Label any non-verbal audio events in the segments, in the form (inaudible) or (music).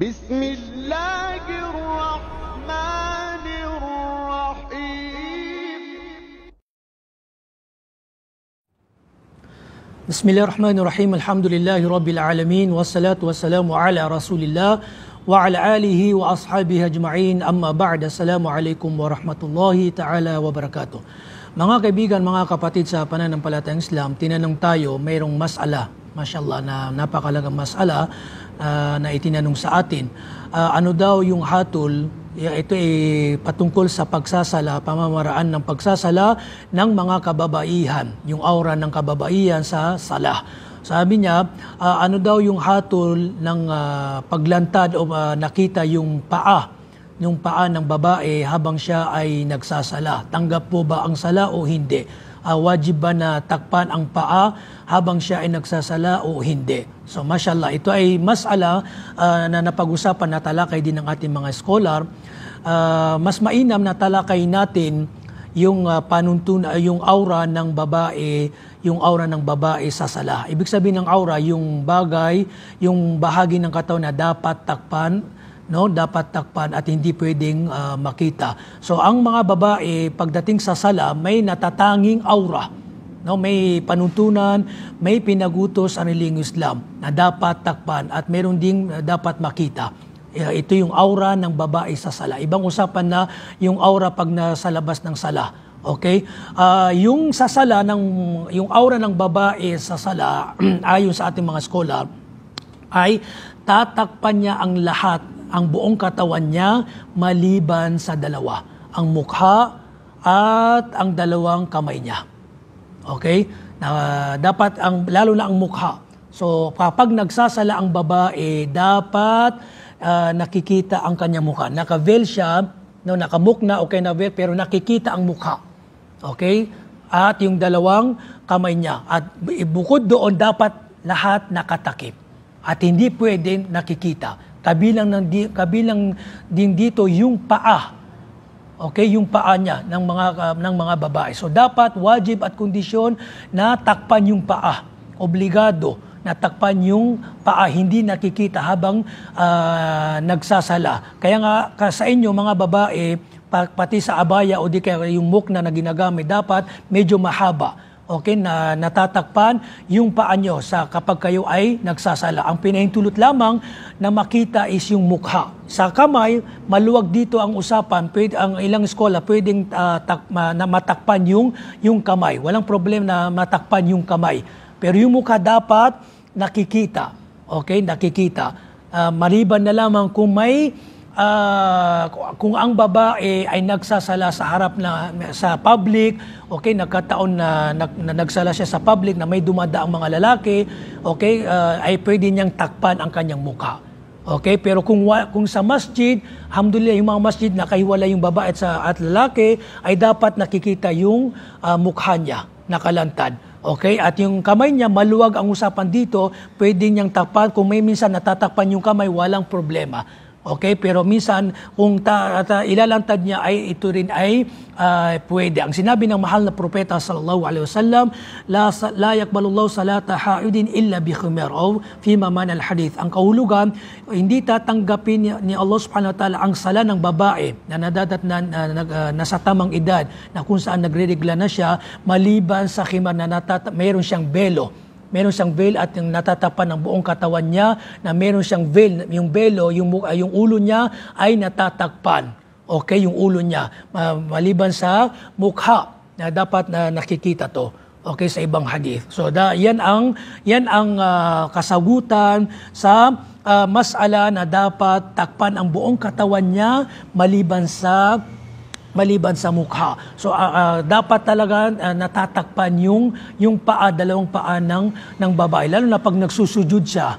بسم الله الرحمن الرحيم بسم الله الرحمن الرحيم الحمد لله رب العالمين والصلاة والسلام على رسول الله وعلى آله وأصحابه أجمعين أما بعد السلام عليكم ورحمة الله تعالى وبركاته Mga kaibigan, mga kapatid sa pananampalatang Islam, tinanong tayo mayroong masala mashallah na napakalagang masala uh, na itinanong sa atin. Uh, ano daw yung hatol? Ito ay patungkol sa pagsasala, pamamaraan ng pagsasala ng mga kababaihan, yung aura ng kababaihan sa sala. Sabi niya, uh, ano daw yung hatol ng uh, paglantad o uh, nakita yung paa, yung paa ng babae habang siya ay nagsasala? Tanggap po ba ang sala o hindi? uh, wajib ba na takpan ang paa habang siya ay nagsasala o hindi. So mashallah, ito ay masala uh, na napag-usapan na talakay din ng ating mga scholar. Uh, mas mainam na talakay natin yung uh, panuntun uh, yung aura ng babae yung aura ng babae sa sala ibig sabihin ng aura yung bagay yung bahagi ng katawan na dapat takpan no dapat takpan at hindi pwedeng uh, makita. So ang mga babae pagdating sa sala may natatanging aura. No, may panuntunan, may pinagutos ang reliyong Islam na dapat takpan at meron ding ah, dapat makita. Ah, ito yung aura ng babae sa sala. Ibang usapan na yung aura pag nasa labas ng sala. Okay? Uh, yung sa sala ng yung aura ng babae sa sala (clears throat) ayon sa ating mga scholar ay tatakpan niya ang lahat ang buong katawan niya maliban sa dalawa, ang mukha at ang dalawang kamay niya. Okay? Na dapat ang lalo na ang mukha. So kapag nagsasala ang babae, dapat uh, nakikita ang kanyang mukha. Naka-veil siya, no, nakamukna, okay na veil, pero nakikita ang mukha. Okay? At yung dalawang kamay niya. At bukod doon, dapat lahat nakatakip. At hindi pwedeng nakikita. Kabilang, ng di, kabilang din dito yung paa. Okay, yung paa niya ng mga, uh, ng mga babae. So dapat wajib at kondisyon na takpan yung paa. Obligado na takpan yung paa hindi nakikita habang uh, nagsasala. Kaya nga ka sa inyo mga babae, pati sa abaya o di kaya yung mukna na ginagamit, dapat medyo mahaba okay, na natatakpan yung paa nyo sa kapag kayo ay nagsasala. Ang pinahintulot lamang na makita is yung mukha. Sa kamay, maluwag dito ang usapan. Pwede, ang ilang eskola pwedeng uh, ah, tak, ma, na matakpan yung, yung kamay. Walang problem na matakpan yung kamay. Pero yung mukha dapat nakikita. Okay, nakikita. Uh, maliban na lamang kung may uh, kung ang babae ay nagsasala sa harap na sa public, okay, nagkataon na, nag, na nagsala siya sa public na may dumadaang mga lalaki, okay, uh, ay pwede niyang takpan ang kanyang mukha. Okay, pero kung kung sa masjid, alhamdulillah yung mga masjid nakahiwalay yung babae at sa at lalaki ay dapat nakikita yung uh, mukha niya nakalantad. Okay? At yung kamay niya, maluwag ang usapan dito, pwede niyang tapan. Kung may minsan natatakpan yung kamay, walang problema. Okay, pero minsan kung ta, ta, ilalantad niya ay ito rin ay uh, pwede. Ang sinabi ng mahal na propeta sallallahu alaihi wasallam, la la yakbalullahu salata haidin illa bi khimar aw fi man al hadith. Ang kahulugan, hindi tatanggapin ni, ni Allah subhanahu wa taala ang sala ng babae na nadadat na, na, na ah, nasa tamang edad na kung saan nagreregla na siya maliban sa khimar na natata- mayroon siyang belo meron siyang veil at yung natatapan ng buong katawan niya na meron siyang veil, yung belo, yung, uh, yung ulo niya ay natatakpan. Okay, yung ulo niya. Maliban sa mukha na dapat na nakikita to. Okay, sa ibang hadith. So, da, yan ang, yan ang uh, kasagutan sa uh, masala na dapat takpan ang buong katawan niya maliban sa maliban sa mukha. So uh, uh, dapat talaga uh, natatakpan yung yung paa, dalawang paa ng ng babae lalo na pag nagsusujud siya,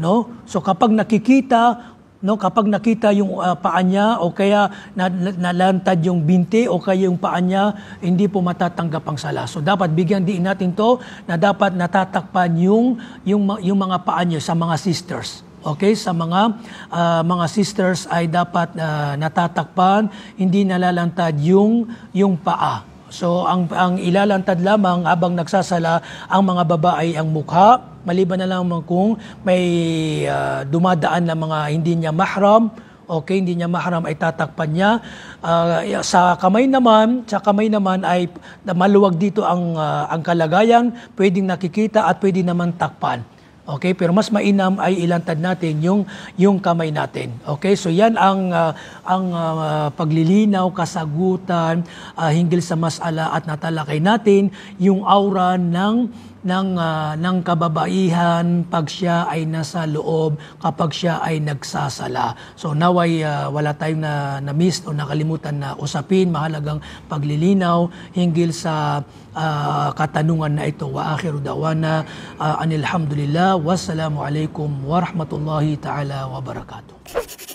no? So kapag nakikita no kapag nakita yung uh, paa niya o kaya nalantad yung binti o kaya yung paa niya hindi po matatanggap ang sala so dapat bigyan din natin to na dapat natatakpan yung yung yung mga paa niya sa mga sisters okay sa mga uh, mga sisters ay dapat uh, natatakpan hindi nalalantad yung yung paa so ang ang ilalantad lamang habang nagsasala ang mga babae ang mukha maliban na lang kung may uh, dumadaan na mga hindi niya mahram okay hindi niya mahram ay tatakpan niya uh, sa kamay naman sa kamay naman ay maluwag dito ang uh, ang kalagayan pwedeng nakikita at pwede naman takpan Okay, pero mas mainam ay ilantad natin yung yung kamay natin. Okay? So 'yan ang uh, ang uh, paglilinaw, kasagutan uh, hinggil sa masala at natalakay natin yung aura ng ng, uh, ng kababaihan pag siya ay nasa loob, kapag siya ay nagsasala. So naway uh, ah, wala tayong na, na missed o nakalimutan na usapin, mahalagang paglilinaw hinggil sa uh, katanungan na ito. Wa akhiru dawana uh, anilhamdulillah. Wassalamu alaikum warahmatullahi taala wabarakatuh.